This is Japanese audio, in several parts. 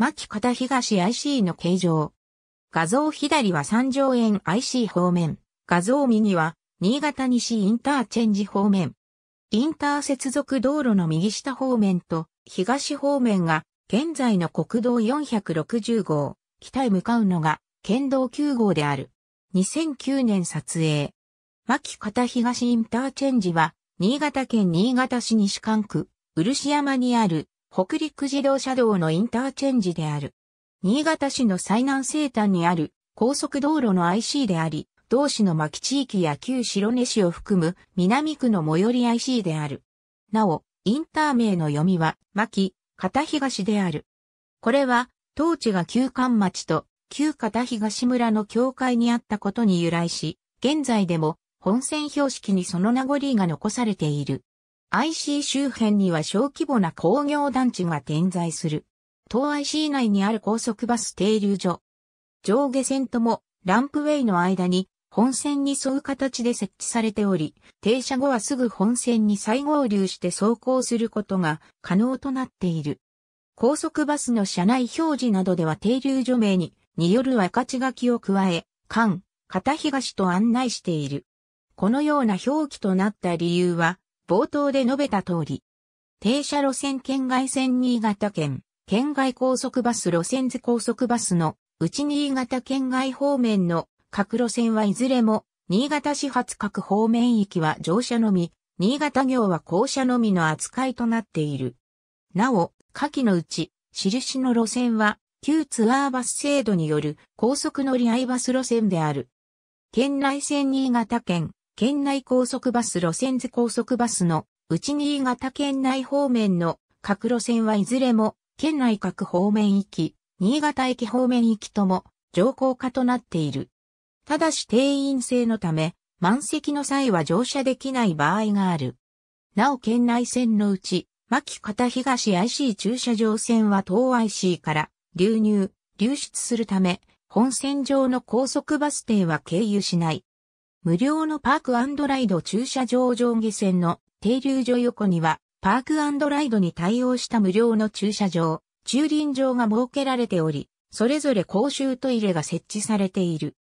牧方東 IC の形状。画像左は三条園 IC 方面。画像右は新潟西インターチェンジ方面。インター接続道路の右下方面と東方面が現在の国道460号、北へ向かうのが県道9号である。2009年撮影。牧方東インターチェンジは新潟県新潟市西関区、漆山にある北陸自動車道のインターチェンジである。新潟市の最南西端にある高速道路の IC であり、同市の牧地域や旧白根市を含む南区の最寄り IC である。なお、インター名の読みは、牧、片東である。これは、当地が旧館町と旧片東村の境界にあったことに由来し、現在でも本線標識にその名残が残されている。IC 周辺には小規模な工業団地が点在する。東 IC 内にある高速バス停留所。上下線ともランプウェイの間に本線に沿う形で設置されており、停車後はすぐ本線に再合流して走行することが可能となっている。高速バスの車内表示などでは停留所名に、による赤字書きを加え、間、片東と案内している。このような表記となった理由は、冒頭で述べた通り、停車路線県外線新潟県、県外高速バス路線図高速バスの、内新潟県外方面の各路線はいずれも、新潟始発各方面域は乗車のみ、新潟行は降車のみの扱いとなっている。なお、下記のうち、印の路線は、旧ツアーバス制度による高速乗り合いバス路線である。県内線新潟県、県内高速バス路線図高速バスのうち新潟県内方面の各路線はいずれも県内各方面行き、新潟駅方面行きとも乗降化となっている。ただし定員制のため、満席の際は乗車できない場合がある。なお県内線のうち、牧方東 IC 駐車場線は東 IC から流入、流出するため、本線上の高速バス停は経由しない。無料のパークライド駐車場上下線の停留所横には、パークライドに対応した無料の駐車場、駐輪場が設けられており、それぞれ公衆トイレが設置されている。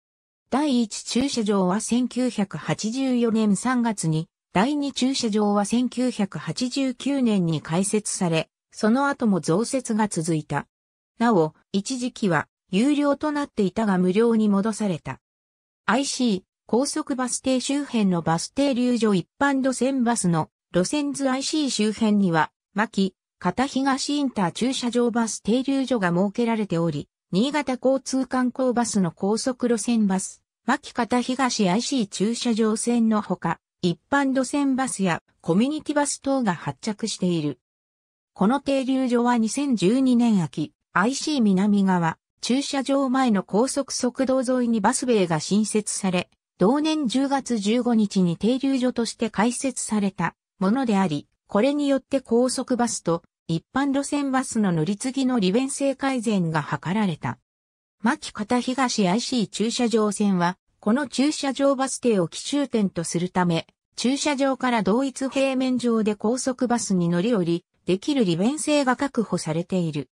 第1駐車場は1984年3月に、第2駐車場は1989年に開設され、その後も増設が続いた。なお、一時期は有料となっていたが無料に戻された。IC 高速バス停周辺のバス停留所一般路線バスの路線図 IC 周辺には、牧、片東インター駐車場バス停留所が設けられており、新潟交通観光バスの高速路線バス、牧片東 IC 駐車場線のほか、一般路線バスやコミュニティバス等が発着している。この停留所は2012年秋、IC 南側、駐車場前の高速速道沿いにバスベイが新設され、同年10月15日に停留所として開設されたものであり、これによって高速バスと一般路線バスの乗り継ぎの利便性改善が図られた。牧方東 IC 駐車場線は、この駐車場バス停を奇襲点とするため、駐車場から同一平面上で高速バスに乗り降り、できる利便性が確保されている。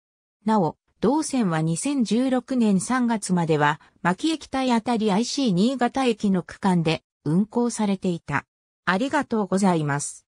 なお、同線は2016年3月までは、牧駅対あたり IC 新潟駅の区間で運行されていた。ありがとうございます。